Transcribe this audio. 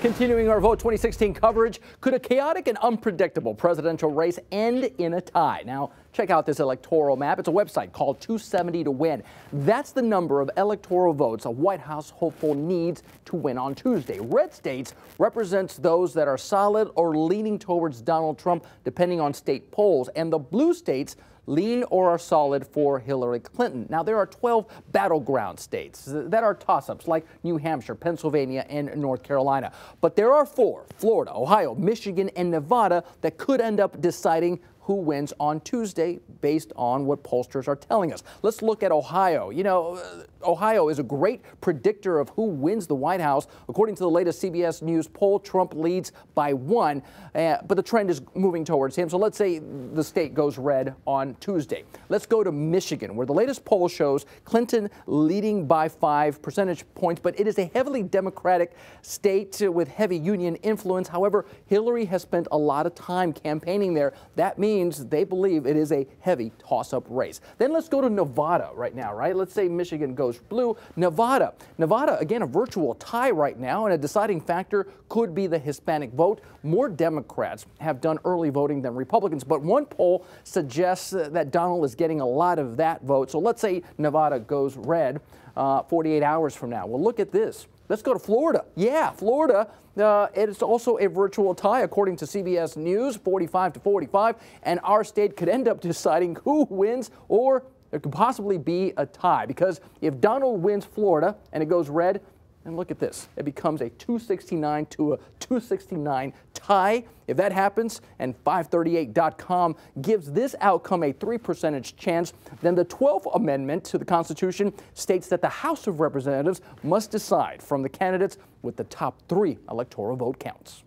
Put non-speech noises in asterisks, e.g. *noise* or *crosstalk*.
Continuing our Vote 2016 coverage, could a chaotic and unpredictable presidential race end in a tie? Now, check out this electoral map. It's a website called 270 to Win. That's the number of electoral votes a White House hopeful needs to win on Tuesday. Red states represents those that are solid or leaning towards Donald Trump, depending on state polls, and the blue states lean or are solid for Hillary Clinton. Now, there are 12 battleground states that are toss ups, like New Hampshire, Pennsylvania, and North Carolina. But there are four Florida, Ohio, Michigan, and Nevada that could end up deciding who wins on Tuesday based on what pollsters are telling us. Let's look at Ohio. You know, uh, Ohio is a great predictor of who wins the White House. According to the latest CBS News poll, Trump leads by one, uh, but the trend is moving towards him. So let's say the state goes red on Tuesday. Let's go to Michigan, where the latest poll shows Clinton leading by five percentage points, but it is a heavily Democratic state with heavy union influence. However, Hillary has spent a lot of time campaigning there. That means means they believe it is a heavy toss up race. Then let's go to Nevada right now, right? Let's say Michigan goes blue. Nevada. Nevada, again, a virtual tie right now, and a deciding factor could be the Hispanic vote. More Democrats have done early voting than Republicans, but one poll suggests uh, that Donald is getting a lot of that vote. So let's say Nevada goes red uh, 48 hours from now. Well, look at this. Let's go to Florida. Yeah, Florida. Uh, it's also a virtual tie, according to CBS News, 45 to 45, and our state could end up *laughs* deciding who wins or there could possibly be a tie because if Donald wins Florida and it goes red, and look at this. It becomes a 269 to a 269 tie. If that happens and 538.com gives this outcome a 3 percentage chance, then the 12th Amendment to the Constitution states that the House of Representatives must decide from the candidates with the top three electoral vote counts.